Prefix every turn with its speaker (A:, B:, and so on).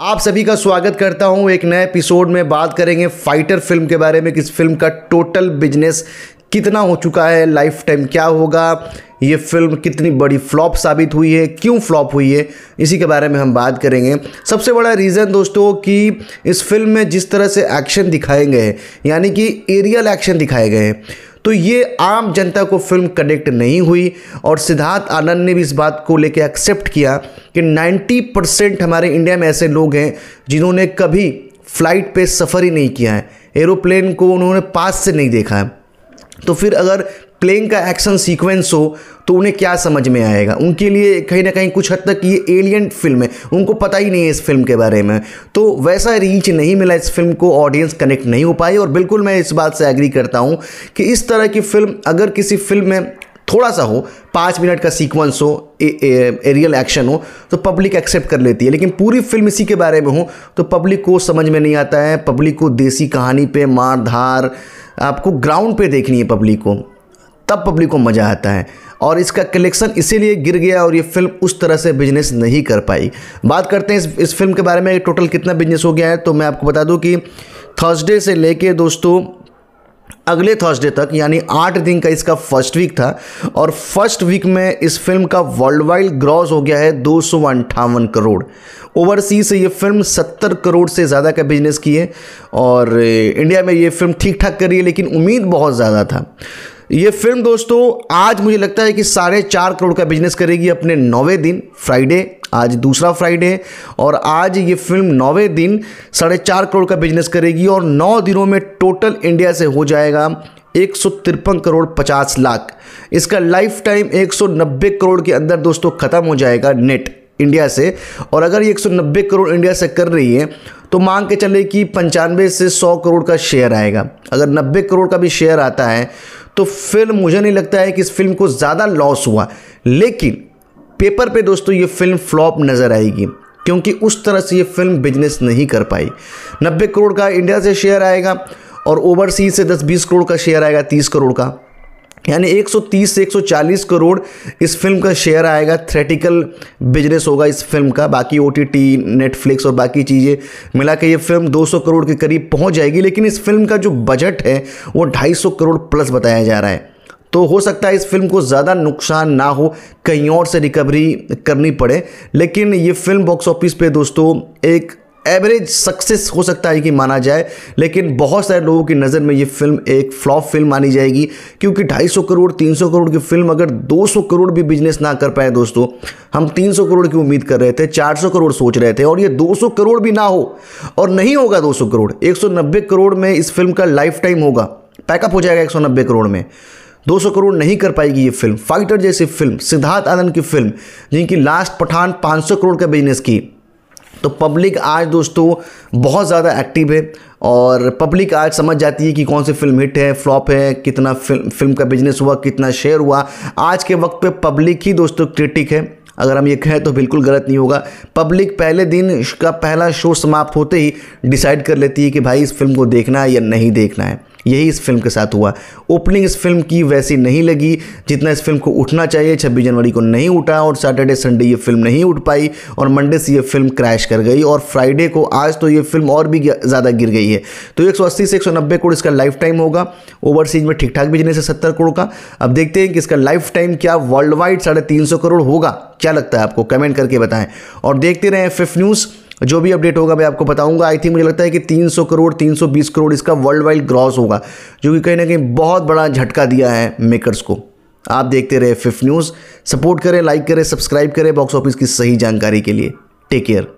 A: आप सभी का स्वागत करता हूं एक नए एपिसोड में बात करेंगे फाइटर फिल्म के बारे में किस फिल्म का टोटल बिजनेस कितना हो चुका है लाइफ टाइम क्या होगा ये फिल्म कितनी बड़ी फ्लॉप साबित हुई है क्यों फ्लॉप हुई है इसी के बारे में हम बात करेंगे सबसे बड़ा रीज़न दोस्तों कि इस फिल्म में जिस तरह से एक्शन दिखाए गए हैं यानी कि एरियल एक्शन दिखाए गए हैं तो ये आम जनता को फिल्म कनेक्ट नहीं हुई और सिद्धार्थ आनंद ने भी इस बात को लेकर एक्सेप्ट किया कि 90 परसेंट हमारे इंडिया में ऐसे लोग हैं जिन्होंने कभी फ्लाइट पे सफ़र ही नहीं किया है एरोप्लेन को उन्होंने पास से नहीं देखा है तो फिर अगर प्लेइंग का एक्शन सीक्वेंस हो तो उन्हें क्या समझ में आएगा उनके लिए कहीं ना कहीं कुछ हद तक ये एलियन फिल्म है उनको पता ही नहीं है इस फिल्म के बारे में तो वैसा रीच नहीं मिला इस फिल्म को ऑडियंस कनेक्ट नहीं हो पाई और बिल्कुल मैं इस बात से एग्री करता हूँ कि इस तरह की फिल्म अगर किसी फिल्म में थोड़ा सा हो पाँच मिनट का सीक्वेंस हो एरियल एक्शन हो तो पब्लिक एक्सेप्ट कर लेती है लेकिन पूरी फिल्म इसी के बारे में हो तो पब्लिक को समझ में नहीं आता है पब्लिक को देसी कहानी पे मार धार आपको ग्राउंड पे देखनी है पब्लिक को तब पब्लिक को मज़ा आता है और इसका कलेक्शन इसीलिए गिर गया और ये फिल्म उस तरह से बिजनेस नहीं कर पाई बात करते हैं इस इस फिल्म के बारे में टोटल कितना बिजनेस हो गया है तो मैं आपको बता दूं कि थर्सडे से लेके दोस्तों अगले थर्सडे तक यानी आठ दिन का इसका फर्स्ट वीक था और फर्स्ट वीक में इस फिल्म का वर्ल्ड वाइड ग्रॉस हो गया है दो करोड़ ओवरसीज से ये फिल्म 70 करोड़ से ज़्यादा का बिजनेस की है और इंडिया में ये फिल्म ठीक ठाक रही है लेकिन उम्मीद बहुत ज़्यादा था ये फिल्म दोस्तों आज मुझे लगता है कि साढ़े चार करोड़ का बिजनेस करेगी अपने नौवे दिन फ्राइडे आज दूसरा फ्राइडे और आज ये फिल्म नौवे दिन साढ़े चार करोड़ का बिजनेस करेगी और नौ दिनों में टोटल इंडिया से हो जाएगा एक सौ तिरपन करोड़ पचास लाख इसका लाइफ टाइम एक सौ नब्बे करोड़ के अंदर दोस्तों ख़त्म हो जाएगा नेट इंडिया से और अगर ये एक सौ नब्बे करोड़ इंडिया से कर रही है तो मांग के चले कि पंचानवे से सौ करोड़ का शेयर आएगा अगर नब्बे करोड़ का भी शेयर आता है तो फिल्म मुझे नहीं लगता है कि इस फिल्म को ज़्यादा लॉस हुआ लेकिन पेपर पे दोस्तों ये फिल्म फ्लॉप नज़र आएगी क्योंकि उस तरह से ये फिल्म बिजनेस नहीं कर पाई नब्बे करोड़ का इंडिया से शेयर आएगा और ओवरसीज से दस बीस करोड़ का शेयर आएगा तीस करोड़ का यानी 130 से 140 करोड़ इस फिल्म का शेयर आएगा थ्रेटिकल बिजनेस होगा इस फिल्म का बाकी ओ नेटफ्लिक्स और बाकी चीज़ें मिला के ये फिल्म 200 करोड़ के करीब पहुंच जाएगी लेकिन इस फिल्म का जो बजट है वो 250 करोड़ प्लस बताया जा रहा है तो हो सकता है इस फिल्म को ज़्यादा नुकसान ना हो कहीं और से रिकवरी करनी पड़े लेकिन ये फिल्म बॉक्स ऑफिस पे दोस्तों एक एवरेज सक्सेस हो सकता है कि माना जाए लेकिन बहुत सारे लोगों की नज़र में ये फिल्म एक फ्लॉप फिल्म मानी जाएगी क्योंकि 250 करोड़ 300 करोड़ की फिल्म अगर 200 करोड़ भी बिजनेस ना कर पाए दोस्तों हम 300 करोड़ की उम्मीद कर रहे थे 400 करोड़ सोच रहे थे और ये 200 करोड़ भी ना हो और नहीं होगा 200 करोड़ 190 करोड़ में इस फिल्म का लाइफ टाइम होगा पैकअप हो जाएगा एक करोड़ में 200 करोड़ नहीं कर पाएगी ये फिल्म फाइटर जैसी फिल्म सिद्धार्थ आनंद की फिल्म जिनकी लास्ट पठान 500 करोड़ का बिजनेस की तो पब्लिक आज दोस्तों बहुत ज़्यादा एक्टिव है और पब्लिक आज समझ जाती है कि कौन सी फिल्म हिट है फ्लॉप है कितना फिल्म फिल्म का बिजनेस हुआ कितना शेयर हुआ आज के वक्त पे पब्लिक ही दोस्तों क्रिटिक है अगर हम ये कहें तो बिल्कुल गलत नहीं होगा पब्लिक पहले दिन का पहला शो समाप्त होते ही डिसाइड कर लेती है कि भाई इस फिल्म को देखना है या नहीं देखना है यही इस फिल्म के साथ हुआ ओपनिंग इस फिल्म की वैसी नहीं लगी जितना इस फिल्म को उठना चाहिए छब्बीस जनवरी को नहीं उठा और सैटरडे संडे ये फिल्म नहीं उठ पाई और मंडे से ये फिल्म क्रैश कर गई और फ्राइडे को आज तो ये फिल्म और भी ज़्यादा गिर गई है तो एक से एक करोड़ इसका लाइफ टाइम होगा ओवरसीज में ठीक ठाक बिजनेस है सत्तर करोड़ का अब देखते हैं कि इसका लाइफ टाइम क्या वर्ल्ड वाइड साढ़े तीन सौ करोड़ होगा क्या लगता है आपको कमेंट करके बताएं और देखते रहें फिफ्थ न्यूज़ जो भी अपडेट होगा मैं आपको बताऊंगा आई थिंक मुझे लगता है कि 300 करोड़ 320 करोड़ इसका वर्ल्ड वाइड ग्रॉस होगा जो कि कहीं ना कहीं बहुत बड़ा झटका दिया है मेकर्स को आप देखते रहे फिफ्थ न्यूज़ सपोर्ट करें लाइक करें सब्सक्राइब करें बॉक्स ऑफिस की सही जानकारी के लिए टेक केयर